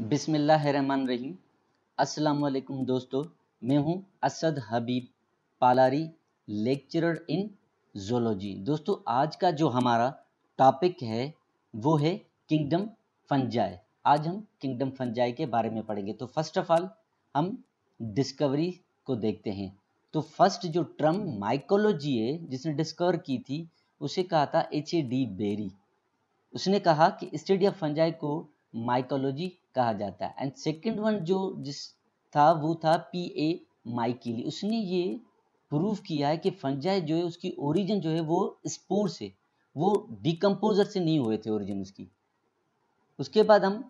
रहीम अस्सलाम दोस्तों मैं हूं Asad Habib Palari lecturer in zoology दोस्तों आज का जो हमारा टॉपिक है वो है किंगडम फंजाई आज हम किंगडम फंजाई के बारे में पढ़ेंगे तो फर्स्ट ऑफ ऑल हम डिस्कवरी को देखते हैं तो फर्स्ट जो ट्रम माइकोलॉजी है जिसने डिस्कवर की थी उसे कहा था एच ए डी बेरी उसने कहा कि स्टडी ऑफ़ फंजाई को माइकोलॉजी कहा जाता है एंड सेकंड वन जो जिस था वो था पी ए माइकिली उसने ये प्रूव किया है कि फंजाई जो है उसकी ओरिजिन जो है वो स्पोर से वो डिकम्पोजर से नहीं हुए थे ओरिजिन उसकी उसके बाद हम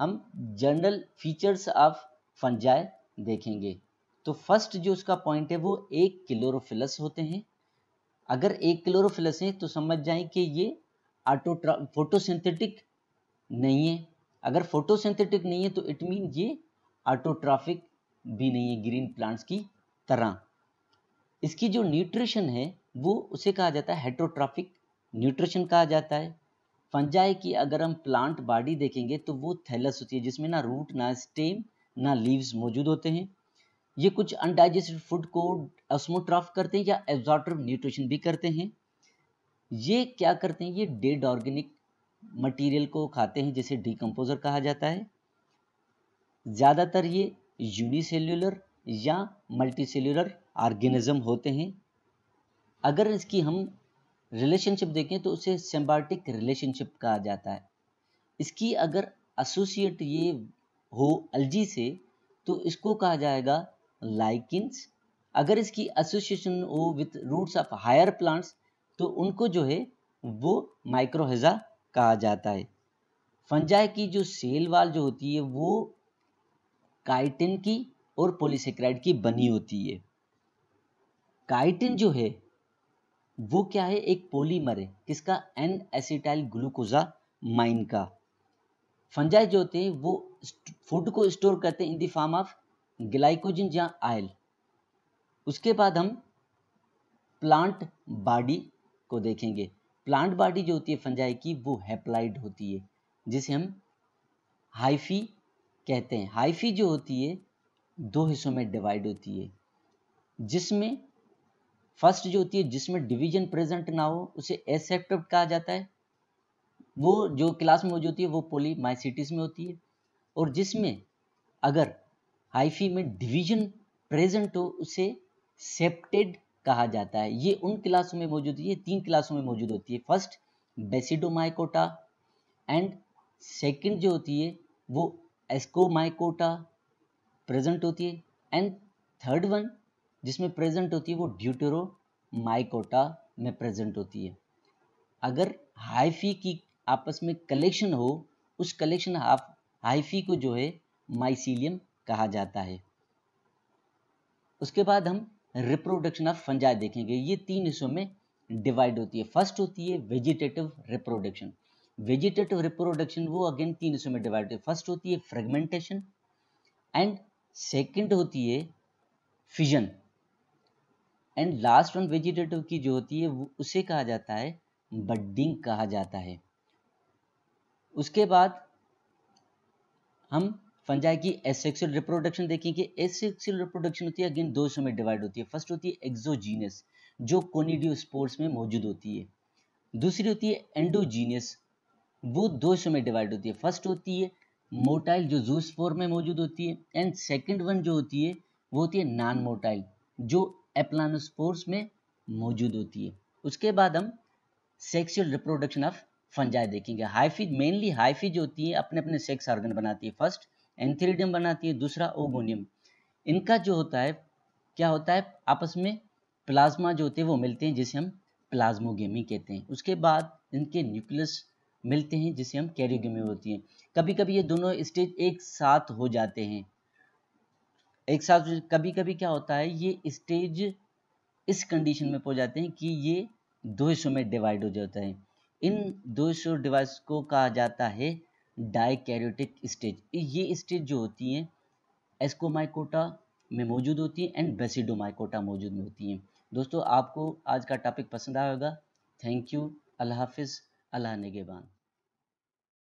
हम जनरल फीचर्स ऑफ फंजाई देखेंगे तो फर्स्ट जो उसका पॉइंट है वो एक क्लोरोफिलस होते हैं अगर एक क्लोरोफिलस है तो समझ जाए कि ये ऑटोट्रा फोटोसिंथेटिक नहीं है अगर फोटोसिंथेटिक नहीं है तो इट मीन ये ऑटोट्राफिक भी नहीं है ग्रीन प्लांट्स की तरह इसकी जो न्यूट्रिशन है वो उसे कहा जाता है हेट्रोट्राफिक न्यूट्रिशन कहा जाता है फंजाई की अगर हम प्लांट बॉडी देखेंगे तो वो थैलस होती है जिसमें ना रूट ना स्टेम ना लीव्स मौजूद होते हैं ये कुछ अनडाइजेस्टेड फूड को एसमोट्राफ करते हैं या एब्जॉर्टिव न्यूट्रिशन भी करते हैं ये क्या करते हैं ये डेड ऑर्गेनिक मटेरियल को खाते हैं जिसे डिकम्पोजर कहा जाता है ज़्यादातर ये यूनिसेल्युलर या मल्टीसेल्यूलर ऑर्गेनिज्म होते हैं अगर इसकी हम रिलेशनशिप देखें तो उसे सेम्बार्टिक रिलेशनशिप कहा जाता है इसकी अगर एसोसिएट ये हो अलजी से तो इसको कहा जाएगा लाइकिंस अगर इसकी एसोसिएशन हो with roots of higher plants तो उनको जो है वो माइक्रोहेजा कहा जाता है फंजाई की जो सेल वाल जो होती है वो काइटिन की और पोलिसक्राइड की बनी होती है काइटिन जो है वो क्या है एक पोलीमर है किसका एन एसिटाइल ग्लूकोजा माइन का फंजाई जो होते हैं वो फूड को स्टोर करते हैं in the form of glycogen या आयल उसके बाद हम प्लांट बॉडी को देखेंगे प्लांट बॉडी जो होती है फंजाई की वो हैप्लाइड होती है जिसे हम हाइफी कहते हैं हाइफी जो होती है दो हिस्सों में डिवाइड होती है जिसमें फर्स्ट जो होती है जिसमें डिवीजन प्रेजेंट ना हो उसे एसेप्टिव कहा जाता है वो जो क्लास में मौजूद होती है वो पोलीमाइसिटिस में होती है और जिसमें अगर हाइफी में डिवीजन प्रेजेंट हो उसे सेप्टेड कहा जाता है ये उन क्लासों में मौजूद ये तीन क्लासों में मौजूद होती है फर्स्ट बेसिडोमाइकोटा एंड सेकंड जो होती है वो एस्कोमाइकोटा प्रेजेंट होती है एंड थर्ड वन जिसमें प्रेजेंट होती है वो ड्यूटेरोमाइकोटा में प्रेजेंट होती है अगर हाइफी की आपस में कलेक्शन हो उस कलेक्शन हाफ हाइफी को जो है माइसीलियम कहा जाता है उसके बाद हम रिप्रोडक्शन ऑफ फंजाई देखेंगे ये तीन हिस्सों में डिवाइड होती है फर्स्ट होती है वेजिटेटिव रिप्रोडक्शन वेजिटेटिव रिप्रोडक्शन वो अगेन तीन हिस्सों में डिवाइड होती है फर्स्ट होती है फ्रेगमेंटेशन एंड सेकेंड होती है fission and last one vegetative की जो होती है वो उसे कहा जाता है बड्डिंग कहा जाता है उसके बाद हम फंजाई की एसेक्सुअल रिप्रोडक्शन देखेंगे एसेक्सुअल रिप्रोडक्शन होती है अगेन दो समय डिवाइड होती है फर्स्ट होती है एक्जोजीनियस जो कोनिडियोस्पोर्स में मौजूद होती है दूसरी होती है एंडोजीनियस वो दो समय डिवाइड होती है फर्स्ट होती है मोटाइल जो जूसफोर में मौजूद होती है एंड सेकेंड वन जो होती है वो होती है नॉन मोटाइल जो एप्लानोस्पोर्स में मौजूद होती है उसके बाद हम सेक्सुअल रिप्रोडक्शन ऑफ फंजाई देखेंगे हाइफी मेनली हाइफी जो होती है अपने अपने सेक्स ऑर्गन बनाती है फर्स्ट एंथेरिडियम बनाती है दूसरा ओगोनियम इनका जो होता है क्या होता है आपस में प्लाज्मा जो होते हैं वो मिलते हैं जिसे हम प्लाज्मोगेमी कहते हैं उसके बाद इनके न्यूक्लियस मिलते हैं जिसे हम कैरियोगेमी होती है कभी कभी ये दोनों स्टेज एक साथ हो जाते हैं एक साथ कभी कभी क्या होता है ये स्टेज इस कंडीशन में पहुंच जाते हैं कि ये दो हिस्सों में डिवाइड हो जाता है इन दो हिस्सों डिवाइस को कहा जाता है डाइकैरियोटिक स्टेज ये स्टेज जो होती हैं एस्कोमाइकोटा में मौजूद होती हैं एंड बेसिडोमाइकोटा मौजूद में होती हैं दोस्तों आपको आज का टॉपिक पसंद आएगा थैंक यू अल्लाह हाफिज़ अल्लाह नगेबान